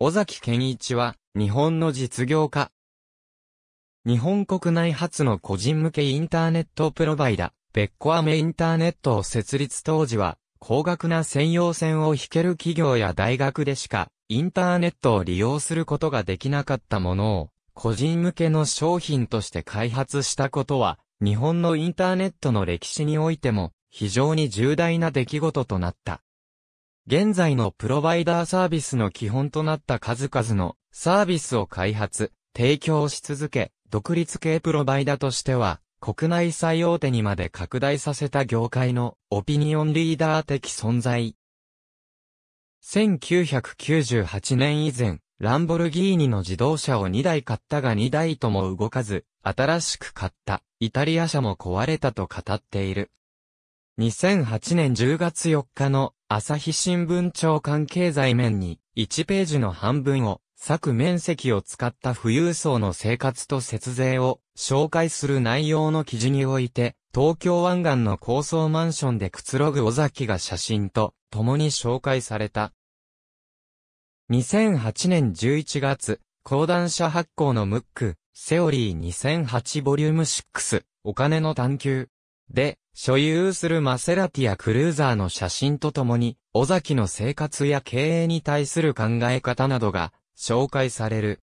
尾崎健一は、日本の実業家。日本国内初の個人向けインターネットプロバイダ、ベッコアメインターネットを設立当時は、高額な専用線を引ける企業や大学でしか、インターネットを利用することができなかったものを、個人向けの商品として開発したことは、日本のインターネットの歴史においても、非常に重大な出来事となった。現在のプロバイダーサービスの基本となった数々のサービスを開発、提供し続け、独立系プロバイダとしては、国内最大手にまで拡大させた業界のオピニオンリーダー的存在。1998年以前、ランボルギーニの自動車を2台買ったが2台とも動かず、新しく買った、イタリア車も壊れたと語っている。2008年10月4日の朝日新聞長官経済面に1ページの半分を削面積を使った富裕層の生活と節税を紹介する内容の記事において東京湾岸の高層マンションでくつろぐ尾崎が写真と共に紹介された。2008年11月、講談社発行のムック、セオリー2008ボリューム6、お金の探求。で、所有するマセラティやクルーザーの写真とともに、尾崎の生活や経営に対する考え方などが紹介される。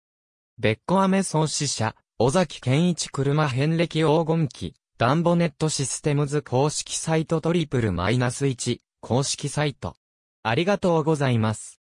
ベッコアメ創始者、尾崎健一車遍歴黄金期、ダンボネットシステムズ公式サイトトリプルマイナス1公式サイト。ありがとうございます。